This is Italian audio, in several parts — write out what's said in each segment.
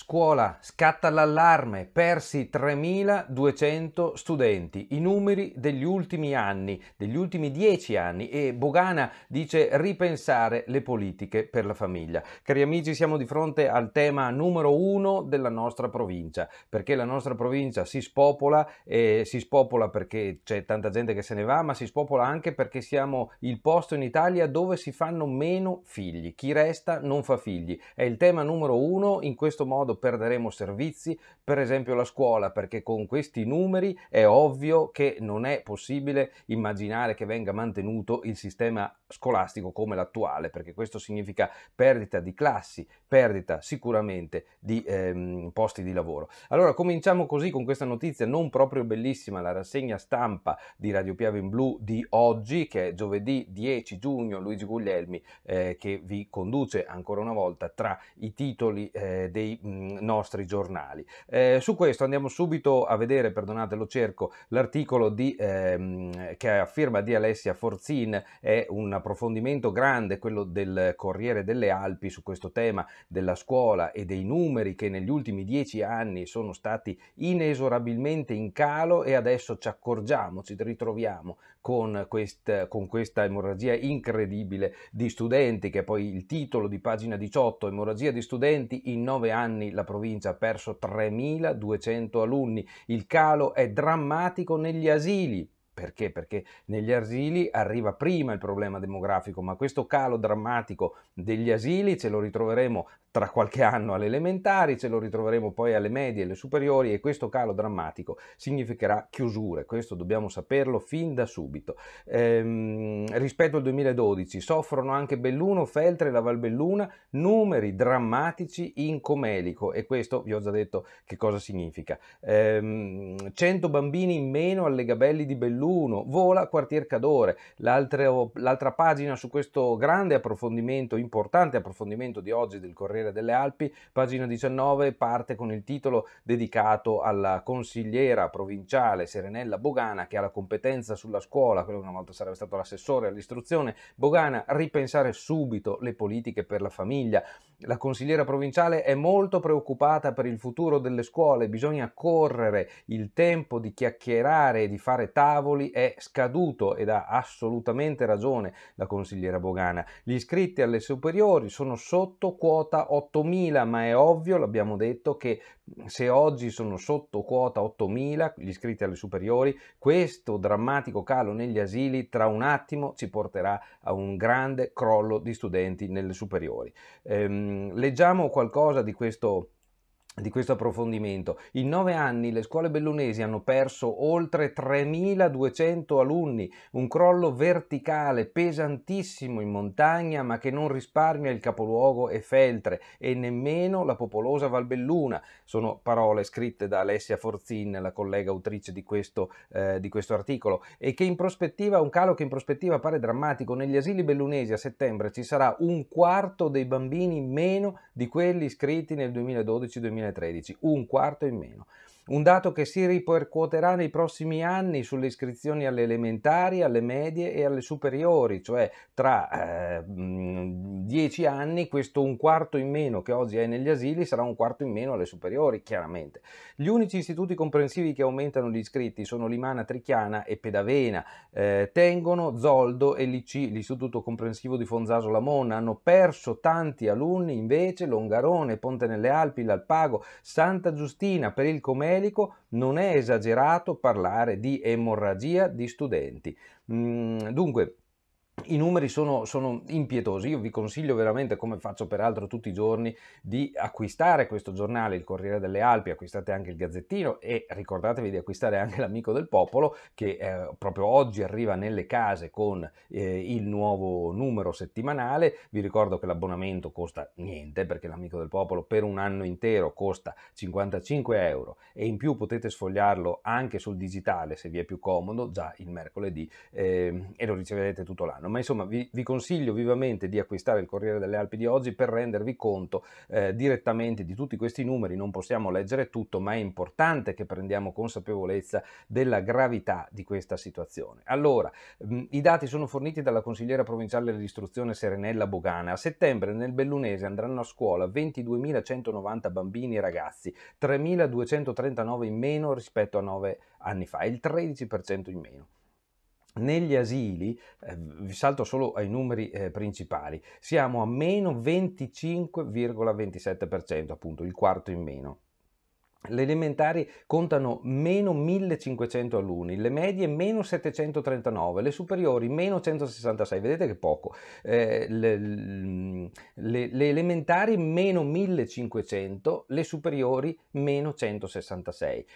Scuola, scatta l'allarme, persi 3.200 studenti, i numeri degli ultimi anni, degli ultimi dieci anni e Bogana dice ripensare le politiche per la famiglia. Cari amici, siamo di fronte al tema numero uno della nostra provincia, perché la nostra provincia si spopola, e si spopola perché c'è tanta gente che se ne va, ma si spopola anche perché siamo il posto in Italia dove si fanno meno figli, chi resta non fa figli. È il tema numero uno in questo modo modo perderemo servizi, per esempio la scuola, perché con questi numeri è ovvio che non è possibile immaginare che venga mantenuto il sistema scolastico come l'attuale, perché questo significa perdita di classi, perdita sicuramente di ehm, posti di lavoro. Allora cominciamo così con questa notizia non proprio bellissima, la rassegna stampa di Radio Piave in Blu di oggi, che è giovedì 10 giugno, Luigi Guglielmi eh, che vi conduce ancora una volta tra i titoli eh, dei mh, nostri giornali. Eh, su questo andiamo subito a vedere, perdonate lo cerco, l'articolo di, ehm, che è a firma di Alessia Forzin, è un approfondimento grande, quello del Corriere delle Alpi su questo tema della scuola e dei numeri che negli ultimi dieci anni sono stati inesorabilmente in calo e adesso ci accorgiamo, ci ritroviamo con, quest, con questa emorragia incredibile di studenti, che è poi il titolo di pagina 18, emorragia di studenti, in nove anni la provincia ha perso 3.200 alunni, il calo è drammatico negli asili, perché? Perché negli asili arriva prima il problema demografico, ma questo calo drammatico degli asili ce lo ritroveremo tra qualche anno alle elementari, ce lo ritroveremo poi alle medie e alle superiori e questo calo drammatico significherà chiusure, questo dobbiamo saperlo fin da subito. Ehm, rispetto al 2012 soffrono anche Belluno, Feltre e la Valbelluna numeri drammatici in Comelico e questo vi ho già detto che cosa significa. Ehm, 100 bambini in meno alle Gabelli di Belluno 1, vola quartier Cadore, l'altra pagina su questo grande approfondimento, importante approfondimento di oggi del Corriere delle Alpi, pagina 19 parte con il titolo dedicato alla consigliera provinciale Serenella Bogana che ha la competenza sulla scuola, quello che una volta sarebbe stato l'assessore all'istruzione, Bogana ripensare subito le politiche per la famiglia. La consigliera provinciale è molto preoccupata per il futuro delle scuole, bisogna correre il tempo di chiacchierare e di fare tavoli Napoli è scaduto ed ha assolutamente ragione la consigliera Bogana. Gli iscritti alle superiori sono sotto quota 8.000, ma è ovvio, l'abbiamo detto, che se oggi sono sotto quota 8.000 gli iscritti alle superiori, questo drammatico calo negli asili tra un attimo ci porterà a un grande crollo di studenti nelle superiori. Ehm, leggiamo qualcosa di questo di questo approfondimento. In nove anni le scuole bellunesi hanno perso oltre 3.200 alunni, un crollo verticale pesantissimo in montagna ma che non risparmia il capoluogo e Feltre e nemmeno la popolosa Valbelluna. Sono parole scritte da Alessia Forzin, la collega autrice di questo, eh, di questo articolo, e che in prospettiva, un calo che in prospettiva pare drammatico. Negli asili bellunesi a settembre ci sarà un quarto dei bambini meno di quelli iscritti nel 2012-2013. 2013, un quarto in meno un dato che si ripercuoterà nei prossimi anni sulle iscrizioni alle elementari, alle medie e alle superiori, cioè tra eh, dieci anni questo un quarto in meno che oggi è negli asili sarà un quarto in meno alle superiori, chiaramente. Gli unici istituti comprensivi che aumentano gli iscritti sono Limana Trichiana e Pedavena, eh, Tengono, Zoldo e l'IC, l'Istituto Comprensivo di Fonzaso Lamon, hanno perso tanti alunni invece Longarone, Ponte nelle Alpi, L'Alpago, Santa Giustina per il commercio evangelico non è esagerato parlare di emorragia di studenti. Mm, dunque, i numeri sono, sono, impietosi. Io vi consiglio veramente, come faccio peraltro tutti i giorni, di acquistare questo giornale, il Corriere delle Alpi, acquistate anche il Gazzettino e ricordatevi di acquistare anche l'Amico del Popolo che eh, proprio oggi arriva nelle case con eh, il nuovo numero settimanale. Vi ricordo che l'abbonamento costa niente perché l'Amico del Popolo per un anno intero costa 55 euro e in più potete sfogliarlo anche sul digitale se vi è più comodo già il mercoledì eh, e lo riceverete tutto l'anno ma insomma vi, vi, consiglio vivamente di acquistare il Corriere delle Alpi di oggi per rendervi conto eh, direttamente di tutti questi numeri, non possiamo leggere tutto, ma è importante che prendiamo consapevolezza della gravità di questa situazione. Allora, mh, mm, i dati sono forniti dalla consigliera provinciale dell'istruzione Serenella Bogana. A settembre nel Bellunese andranno a scuola 22.190 bambini e ragazzi, 3.239 in meno rispetto a 9 anni fa, il 13% in meno. Negli asili, ehm, vi salto solo ai numeri eh, principali, siamo a meno 25,27%, appunto il quarto in meno. Le elementari contano meno 1500 alunni, le medie meno 739, le superiori meno 166, vedete che poco, eh, le, le, le, elementari meno 1500, le superiori meno 166.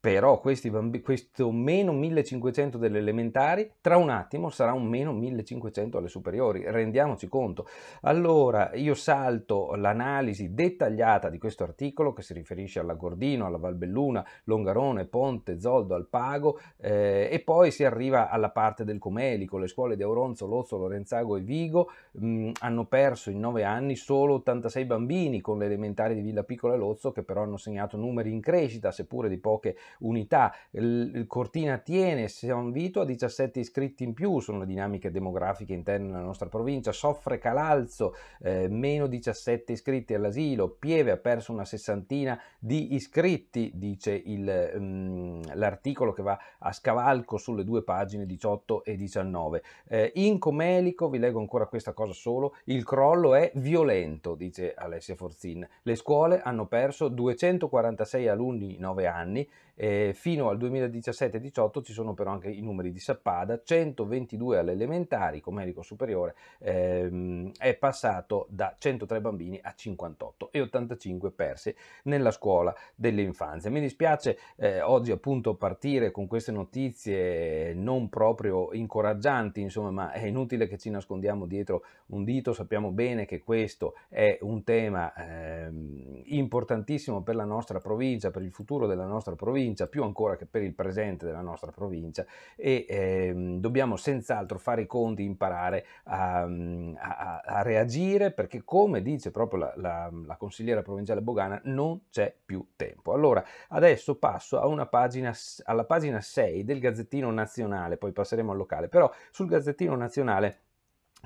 Però bambi, questo meno 1500 delle elementari tra un attimo sarà un meno 1500 alle superiori, rendiamoci conto. Allora io salto l'analisi dettagliata di questo articolo che si riferisce alla Gordino, alla Valbelluna, Longarone, Ponte, Zoldo, Alpago eh, e poi si arriva alla parte del Comelico, le scuole di Auronzo, Lozzo, Lorenzago e Vigo mh, hanno perso in 9 anni solo 86 bambini con le elementari di Villa Piccola e Lozzo che però hanno segnato numeri in crescita seppure di poche unità. Il Cortina tiene San Vito a 17 iscritti in più, sono le dinamiche demografiche interne nella nostra provincia. Soffre Calalzo, eh, meno 17 iscritti all'asilo. Pieve ha perso una sessantina di iscritti, dice il, mh, mm, l'articolo che va a scavalco sulle due pagine 18 e 19. Eh, in Comelico, vi leggo ancora questa cosa solo, il crollo è violento, dice Alessia Forzin. Le scuole hanno perso 246 alunni 9 anni eh, fino al 2017-18 ci sono però anche i numeri di Sappada, 122 alle elementari, comerico superiore, ehm, è passato da 103 bambini a 58 e 85 persi nella scuola dell'infanzia. Mi dispiace eh, oggi appunto partire con queste notizie non proprio incoraggianti, insomma, ma è inutile che ci nascondiamo dietro un dito, sappiamo bene che questo è un tema ehm, importantissimo per la nostra provincia, per il futuro della nostra provincia provincia, più ancora che per il presente della nostra provincia e ehm, dobbiamo senz'altro fare i conti, imparare a, a, a reagire perché come dice proprio la, la, la, consigliera provinciale Bogana non c'è più tempo. Allora adesso passo pagina, alla pagina 6 del Gazzettino Nazionale, poi passeremo al locale, però sul Gazzettino Nazionale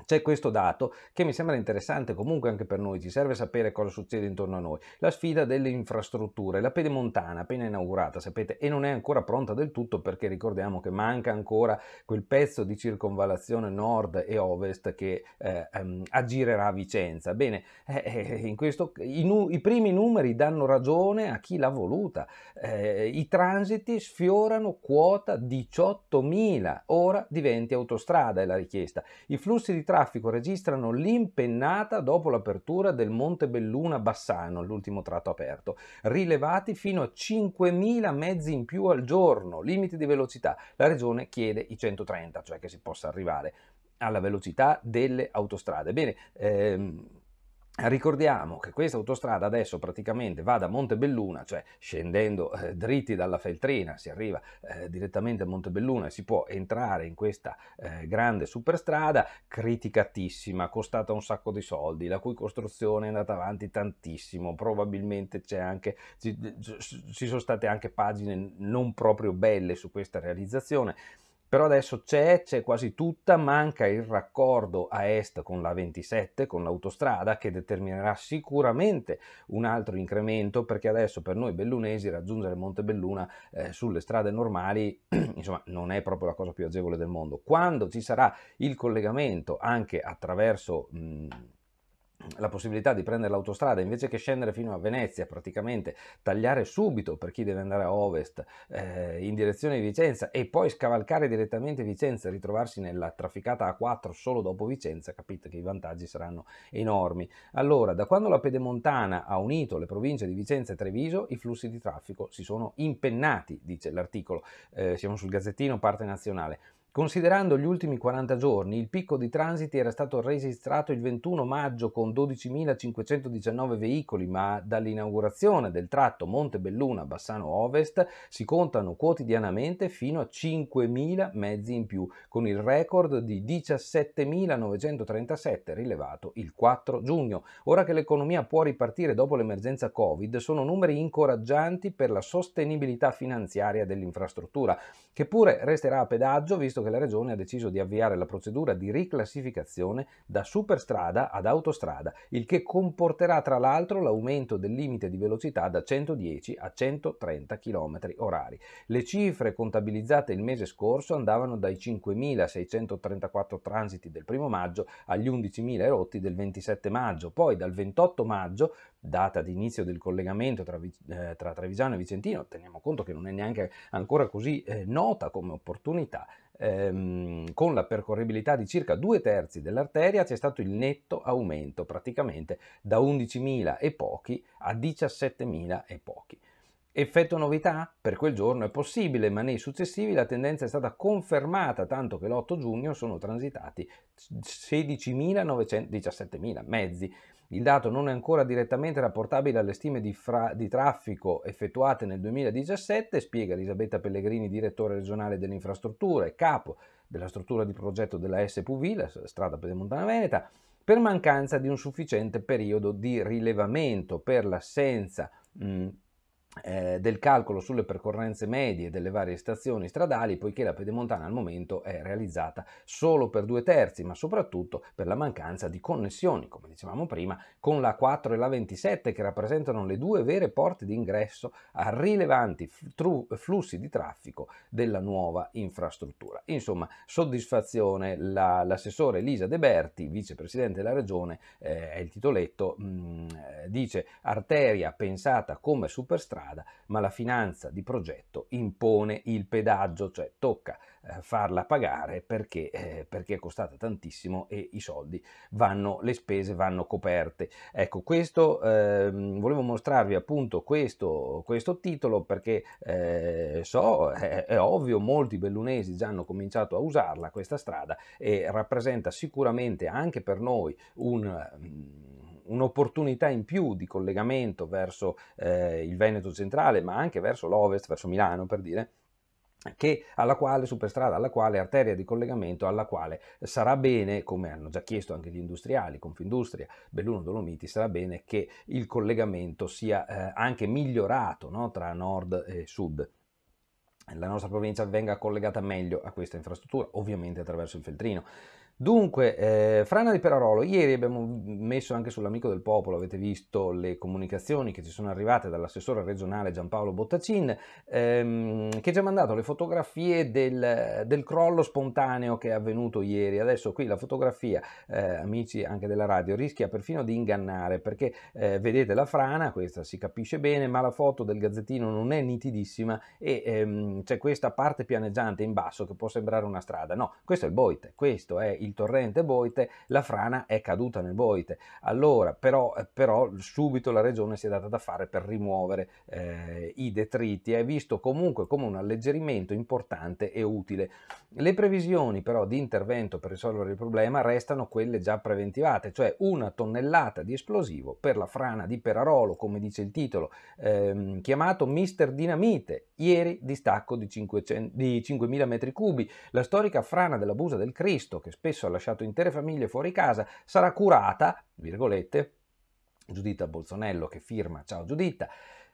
c'è questo dato che mi sembra interessante comunque anche per noi, ci serve sapere cosa succede intorno a noi. La sfida delle infrastrutture, la pedemontana appena inaugurata, sapete, e non è ancora pronta del tutto perché ricordiamo che manca ancora quel pezzo di circonvallazione nord e ovest che eh, ehm, aggirerà Vicenza. Bene, eh, eh, in questo, i, nu- i, primi numeri danno ragione a chi l'ha voluta. Eh, I transiti sfiorano quota 18.000, ora diventi autostrada è la richiesta. I flussi di traffico registrano l'impennata dopo l'apertura del Monte Belluna Bassano, l'ultimo tratto aperto, rilevati fino a 5.000 mezzi in più al giorno, limiti di velocità. La regione chiede i 130, cioè che si possa arrivare alla velocità delle autostrade. Bene, ehm, Ricordiamo che questa autostrada adesso praticamente va da Montebelluna, cioè scendendo eh, dritti dalla Feltrina, si arriva eh, direttamente a Montebelluna e si può entrare in questa eh, grande superstrada criticatissima, costata un sacco di soldi, la cui costruzione è andata avanti tantissimo, probabilmente c'è anche, ci, ci sono state anche pagine non proprio belle su questa realizzazione però adesso c'è, c'è quasi tutta, manca il raccordo a est con la 27, con l'autostrada, che determinerà sicuramente un altro incremento, perché adesso per noi bellunesi raggiungere Montebelluna eh, sulle strade normali, insomma, non è proprio la cosa più agevole del mondo. Quando ci sarà il collegamento anche attraverso... Mh, la possibilità di prendere l'autostrada invece che scendere fino a Venezia, praticamente tagliare subito per chi deve andare a ovest eh, in direzione di Vicenza e poi scavalcare direttamente Vicenza e ritrovarsi nella trafficata A4 solo dopo Vicenza, capite che i vantaggi saranno enormi. Allora, da quando la Pedemontana ha unito le province di Vicenza e Treviso, i flussi di traffico si sono impennati, dice l'articolo. Eh, siamo sul Gazzettino, parte nazionale. Considerando gli ultimi 40 giorni, il picco di transiti era stato registrato il 21 maggio con 12.519 veicoli, ma dall'inaugurazione del tratto Montebelluna-Bassano Ovest si contano quotidianamente fino a 5.000 mezzi in più, con il record di 17.937 rilevato il 4 giugno. Ora che l'economia può ripartire dopo l'emergenza Covid, sono numeri incoraggianti per la sostenibilità finanziaria dell'infrastruttura, che pure resterà a pedaggio visto che la Regione ha deciso di avviare la procedura di riclassificazione da superstrada ad autostrada, il che comporterà tra l'altro l'aumento del limite di velocità da 110 a 130 km orari. Le cifre contabilizzate il mese scorso andavano dai 5.634 transiti del 1 maggio agli 11.000 erotti del 27 maggio, poi dal 28 maggio data di inizio del collegamento tra, eh, tra Trevisano e Vicentino, teniamo conto che non è neanche ancora così eh, nota come opportunità, ehm, con la percorribilità di circa due terzi dell'arteria c'è stato il netto aumento praticamente da 11.000 e pochi a 17.000 e pochi. Effetto novità? Per quel giorno è possibile, ma nei successivi la tendenza è stata confermata, tanto che l'8 giugno sono transitati 16.917.000 mezzi. Il dato non è ancora direttamente rapportabile alle stime di, fra- di traffico effettuate nel 2017, spiega Elisabetta Pellegrini, direttore regionale delle infrastrutture, e capo della struttura di progetto della SPV, la strada Pedemontana Veneta, per mancanza di un sufficiente periodo di rilevamento per l'assenza mh, eh, del calcolo sulle percorrenze medie delle varie stazioni stradali, poiché la pedemontana al momento è realizzata solo per due terzi, ma soprattutto per la mancanza di connessioni, come dicevamo prima, con la 4 e la 27 che rappresentano le due vere porte d'ingresso a rilevanti flussi di traffico della nuova infrastruttura. Insomma, soddisfazione, la, l'assessore Elisa De Berti, vicepresidente della regione, eh, è il titoletto, mh, mm, eh, dice arteria pensata come superstrada strada, ma la finanza di progetto impone il pedaggio, cioè tocca eh, farla pagare perché, eh, perché è costata tantissimo e i soldi vanno, le spese vanno coperte. Ecco, questo eh, volevo mostrarvi appunto questo, questo titolo perché eh, so, è, è ovvio, molti bellunesi già hanno cominciato a usarla questa strada e rappresenta sicuramente anche per noi un mm, un'opportunità in più di collegamento verso eh, il Veneto centrale, ma anche verso l'ovest, verso Milano per dire, che, alla quale superstrada, alla quale arteria di collegamento, alla quale sarà bene, come hanno già chiesto anche gli industriali, Confindustria, Belluno Dolomiti, sarà bene che il collegamento sia eh, anche migliorato no? tra nord e sud la nostra provincia venga collegata meglio a questa infrastruttura, ovviamente attraverso il feltrino. Dunque, eh, Frana di Perarolo, ieri abbiamo messo anche sull'amico del popolo, avete visto le comunicazioni che ci sono arrivate dall'assessore regionale Giampaolo Bottacin, ehm, che ci ha mandato le fotografie del, del, crollo spontaneo che è avvenuto ieri. Adesso qui la fotografia, eh, amici anche della radio, rischia perfino di ingannare, perché eh, vedete la frana, questa si capisce bene, ma la foto del gazzettino non è nitidissima e ehm, c'è questa parte pianeggiante in basso che può sembrare una strada. No, questo è il Boite, questo è il torrente Boite, la frana è caduta nel Boite. Allora, però, eh, però subito la regione si è data da fare per rimuovere eh, i detriti, è visto comunque come un alleggerimento importante e utile. Le previsioni però di intervento per risolvere il problema restano quelle già preventivate, cioè una tonnellata di esplosivo per la frana di Perarolo, come dice il titolo, ehm, chiamato Mister Dinamite, ieri distacco di, 500, di 5.000 metri cubi, la storica frana della Busa del Cristo, che spesso stesso ha lasciato intere famiglie fuori casa, sarà curata, virgolette, Giuditta Bolzonello che firma, ciao Giuditta,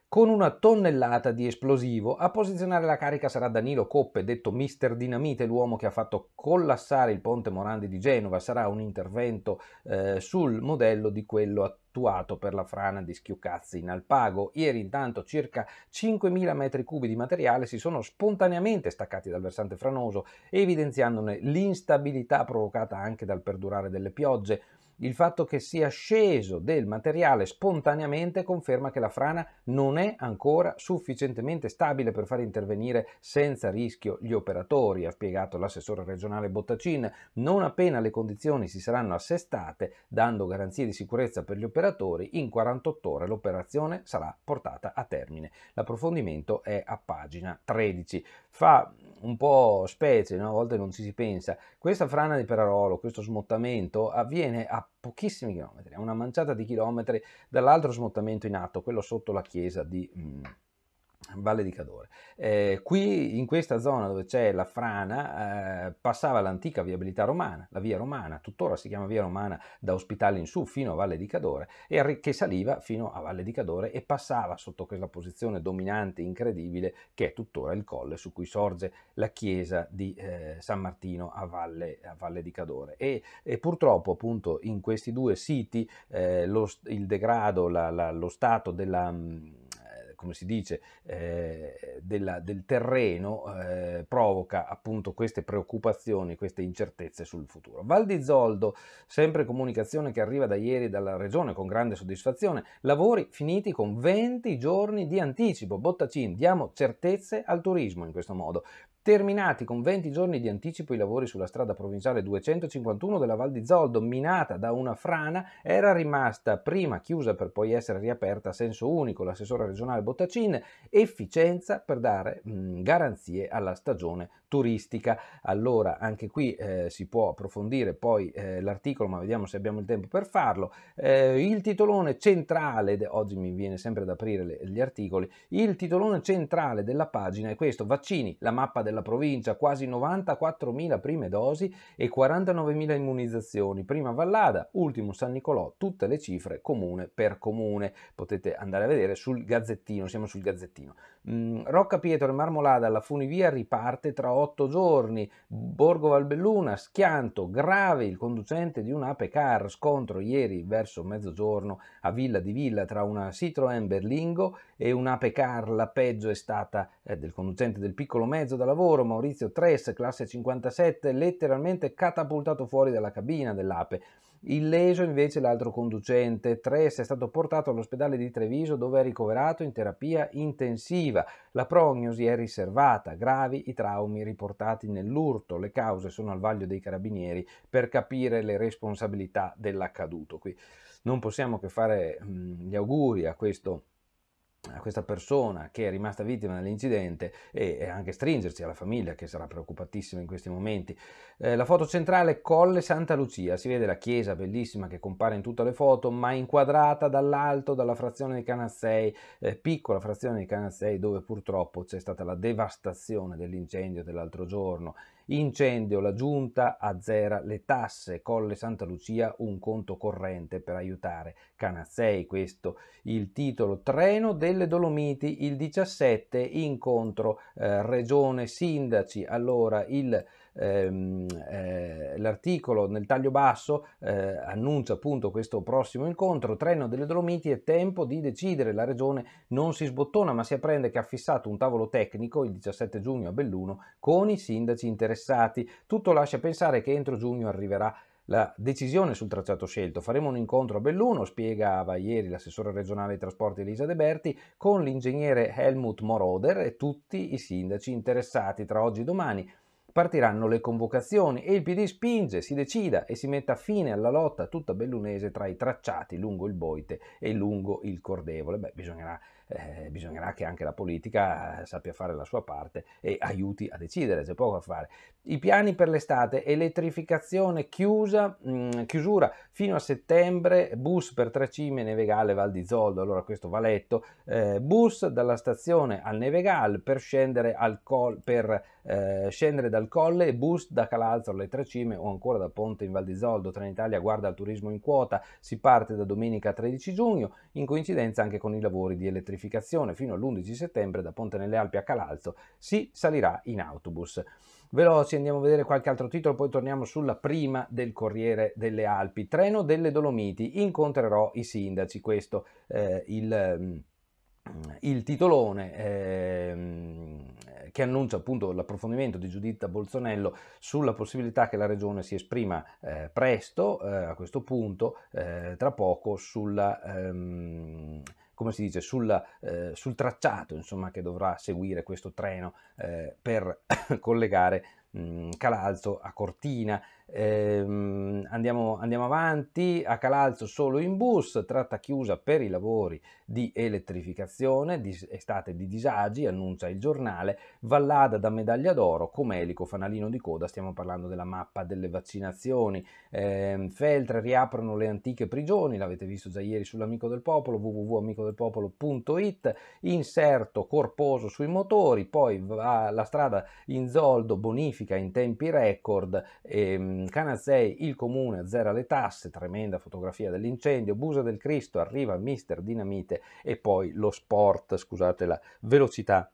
con una tonnellata di esplosivo. A posizionare la carica sarà Danilo Coppe, detto Mister Dinamite, l'uomo che ha fatto collassare il ponte Morandi di Genova. Sarà un intervento eh, sul modello di quello attuato per la frana di Schiucazzi in Alpago. Ieri intanto circa 5.000 metri cubi di materiale si sono spontaneamente staccati dal versante franoso, evidenziandone l'instabilità provocata anche dal perdurare delle piogge il fatto che sia sceso del materiale spontaneamente conferma che la frana non è ancora sufficientemente stabile per far intervenire senza rischio gli operatori, ha spiegato l'assessore regionale Bottacin. Non appena le condizioni si saranno assestate, dando garanzie di sicurezza per gli operatori, in 48 ore l'operazione sarà portata a termine. L'approfondimento è a pagina 13. Fa un po' specie, no? a volte non ci si pensa. Questa frana di Perarolo, questo smottamento, avviene a pochissimi chilometri, a una manciata di chilometri dall'altro smottamento in atto, quello sotto la chiesa di... Mh, mm, Valle di Cadore. Eh, qui in questa zona dove c'è la frana eh, passava l'antica viabilità romana, la via romana, tuttora si chiama via romana da Ospitale in su fino a Valle di Cadore, e che saliva fino a Valle di Cadore e passava sotto questa posizione dominante incredibile che è tuttora il colle su cui sorge la chiesa di eh, San Martino a Valle, a Valle di Cadore. E, e, purtroppo appunto in questi due siti eh, lo, il degrado, la, la, lo stato della... Mh, come si dice, eh, della, del terreno eh, provoca appunto queste preoccupazioni, queste incertezze sul futuro. Val di Zoldo, sempre comunicazione che arriva da ieri dalla regione con grande soddisfazione, lavori finiti con 20 giorni di anticipo, Bottacin, diamo certezze al turismo in questo modo terminati con 20 giorni di anticipo i lavori sulla strada provinciale 251 della Val di Zoldo, minata da una frana, era rimasta prima chiusa per poi essere riaperta a senso unico. L'assessore regionale Bottacin, efficienza per dare mh, garanzie alla stagione turistica. Allora anche qui eh, si può approfondire poi eh, l'articolo, ma vediamo se abbiamo il tempo per farlo. Eh, il titolone centrale, oggi mi viene sempre ad aprire le, gli articoli, il titolone centrale della pagina è questo, vaccini, la mappa della provincia, quasi 94.000 prime dosi e 49.000 immunizzazioni, prima Vallada, ultimo San Nicolò, tutte le cifre comune per comune. Potete andare a vedere sul gazzettino, siamo sul gazzettino. Mm, Rocca Pietro e Marmolada alla funivia riparte tra otto giorni. Borgo Valbelluna, schianto, grave il conducente di un Ape Car. Scontro ieri verso mezzogiorno a Villa di Villa tra una Citroën Berlingo e un Car. La peggio è stata eh, del conducente del piccolo mezzo da lavoro Maurizio Tress, classe 57, letteralmente catapultato fuori dalla cabina dell'ape. Illeso invece l'altro conducente. Tres è stato portato all'ospedale di Treviso dove è ricoverato in terapia intensiva. La prognosi è riservata, gravi i traumi riportati nell'urto. Le cause sono al vaglio dei carabinieri per capire le responsabilità dell'accaduto. Qui non possiamo che fare mm, gli auguri a questo a questa persona che è rimasta vittima dell'incidente e anche stringersi alla famiglia che sarà preoccupatissima in questi momenti. Eh, la foto centrale Colle Santa Lucia, si vede la chiesa bellissima che compare in tutte le foto ma inquadrata dall'alto dalla frazione di Canazzei, eh, piccola frazione di Canazzei dove purtroppo c'è stata la devastazione dell'incendio dell'altro giorno. Incendio, la giunta azzera le tasse, Colle Santa Lucia un conto corrente per aiutare Canazzei, questo il titolo treno del delle Dolomiti il 17 incontro eh, regione sindaci. Allora il ehm, eh, l'articolo nel taglio basso eh, annuncia appunto questo prossimo incontro treno delle Dolomiti è tempo di decidere la regione non si sbottona ma si apprende che ha fissato un tavolo tecnico il 17 giugno a Belluno con i sindaci interessati tutto lascia pensare che entro giugno arriverà la decisione sul tracciato scelto. Faremo un incontro a Belluno, spiegava ieri l'assessore regionale dei trasporti Elisa De Berti, con l'ingegnere Helmut Moroder e tutti i sindaci interessati tra oggi e domani. Partiranno le convocazioni e il PD spinge, si decida e si metta fine alla lotta tutta bellunese tra i tracciati lungo il Boite e lungo il Cordevole. Beh, bisognerà eh, bisognerà che anche la politica eh, sappia fare la sua parte e aiuti a decidere, c'è poco a fare. I piani per l'estate, elettrificazione chiusa, mh, mm, chiusura fino a settembre, bus per Tracime, Nevegale, Val di Zoldo, allora questo va letto, eh, bus dalla stazione al Nevegal per scendere, al col, per, eh, scendere dal colle e bus da Calalzo alle Tracime o ancora da Ponte in Val di Zoldo, Trenitalia guarda al turismo in quota, si parte da domenica 13 giugno in coincidenza anche con i lavori di elettrificazione semplificazione fino all'11 settembre da Ponte nelle Alpi a Calalzo si salirà in autobus. Veloci, andiamo a vedere qualche altro titolo, poi torniamo sulla prima del Corriere delle Alpi. Treno delle Dolomiti, incontrerò i sindaci, questo eh, il, mm, il, titolone. Eh, che annuncia appunto l'approfondimento di Giuditta Bolzonello sulla possibilità che la regione si esprima eh, presto, eh, a questo punto, eh, tra poco, sulla, ehm, come si dice, sulla, eh, sul tracciato insomma, che dovrà seguire questo treno eh, per collegare mh, Calalzo a Cortina, Ehm, andiamo, andiamo, avanti, a Calalzo solo in bus, tratta chiusa per i lavori di elettrificazione, di, estate di disagi, annuncia il giornale, vallada da medaglia d'oro, comelico, fanalino di coda, stiamo parlando della mappa delle vaccinazioni, ehm, Feltre riaprono le antiche prigioni, l'avete visto già ieri sull'amico del popolo, www.amicodelpopolo.it, inserto corposo sui motori, poi va la strada in zoldo, bonifica in tempi record. Ehm, Canal il comune zera le tasse, tremenda fotografia dell'incendio, Busa del Cristo, arriva Mister Dinamite e poi lo sport, scusate la velocità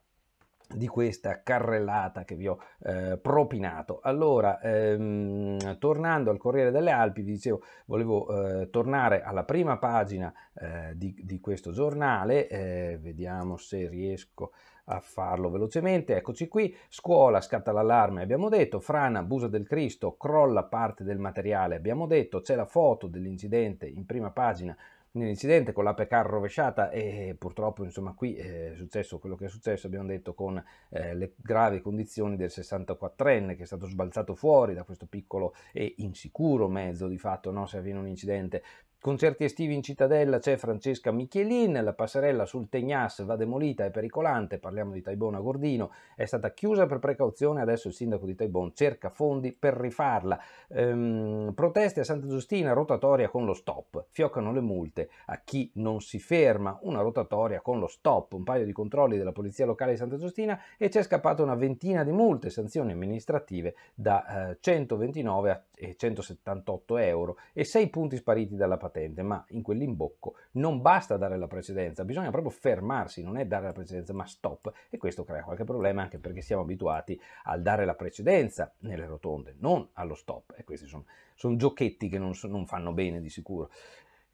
di questa carrellata che vi ho eh, propinato. Allora, ehm, tornando al Corriere delle Alpi, vi dicevo, volevo eh, tornare alla prima pagina eh, di, di, questo giornale, eh, vediamo se riesco a farlo velocemente. Eccoci qui, scuola scatta l'allarme, abbiamo detto, frana abusa del Cristo, crolla parte del materiale, abbiamo detto, c'è la foto dell'incidente in prima pagina nell'incidente con l'ape car rovesciata e purtroppo insomma qui eh, è successo quello che è successo abbiamo detto con eh, le gravi condizioni del 64enne che è stato sbalzato fuori da questo piccolo e insicuro mezzo di fatto no? se avviene un incidente Concerti estivi in cittadella c'è Francesca Michelin, la passerella sul Tegnas va demolita, è pericolante, parliamo di Taibona Gordino, è stata chiusa per precauzione, adesso il sindaco di Taibon cerca fondi per rifarla. Ehm, proteste a Santa Giustina, rotatoria con lo stop, fioccano le multe a chi non si ferma, una rotatoria con lo stop, un paio di controlli della polizia locale di Santa Giustina e c'è scappata una ventina di multe, sanzioni amministrative da eh, 129 a 178 euro e 6 punti spariti dalla patente, ma in quell'imbocco non basta dare la precedenza, bisogna proprio fermarsi, non è dare la precedenza ma stop e questo crea qualche problema anche perché siamo abituati al dare la precedenza nelle rotonde, non allo stop e questi sono, sono giochetti che non, non fanno bene di sicuro.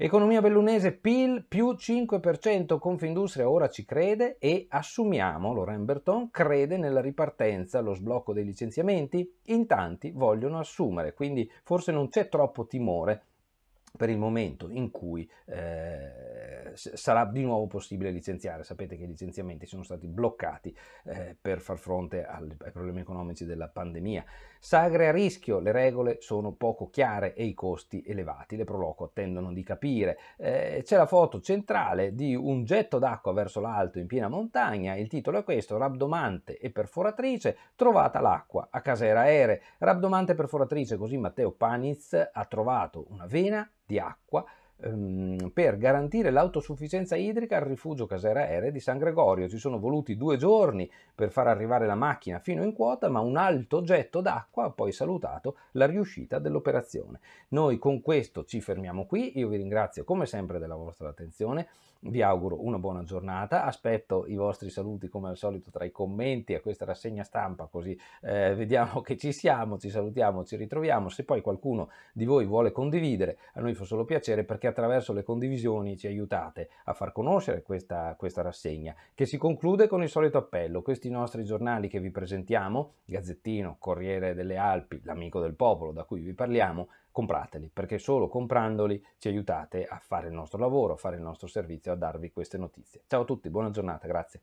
Economia bellunese PIL più 5%, Confindustria ora ci crede e assumiamo, Laurent Berton crede nella ripartenza, lo sblocco dei licenziamenti, in tanti vogliono assumere, quindi forse non c'è troppo timore per il momento in cui eh, sarà di nuovo possibile licenziare. Sapete che i licenziamenti sono stati bloccati eh, per far fronte al, ai problemi economici della pandemia. Sagre a rischio, le regole sono poco chiare e i costi elevati, le Proloco attendono di capire. Eh, c'è la foto centrale di un getto d'acqua verso l'alto in piena montagna, il titolo è questo, Rabdomante e perforatrice, trovata l'acqua a Casera Aere. Rabdomante e perforatrice, così Matteo Paniz ha trovato una vena di acqua ehm, per garantire l'autosufficienza idrica al rifugio Casera Ere di San Gregorio. Ci sono voluti due giorni per far arrivare la macchina fino in quota, ma un alto getto d'acqua ha poi salutato la riuscita dell'operazione. Noi con questo ci fermiamo qui, io vi ringrazio come sempre della vostra attenzione vi auguro una buona giornata, aspetto i vostri saluti come al solito tra i commenti a questa rassegna stampa così eh, vediamo che ci siamo, ci salutiamo, ci ritroviamo, se poi qualcuno di voi vuole condividere a noi fa solo piacere perché attraverso le condivisioni ci aiutate a far conoscere questa, questa rassegna che si conclude con il solito appello, questi nostri giornali che vi presentiamo, Gazzettino, Corriere delle Alpi, l'amico del popolo da cui vi parliamo, comprateli perché solo comprandoli ci aiutate a fare il nostro lavoro, a fare il nostro servizio, a darvi queste notizie. Ciao a tutti, buona giornata, grazie.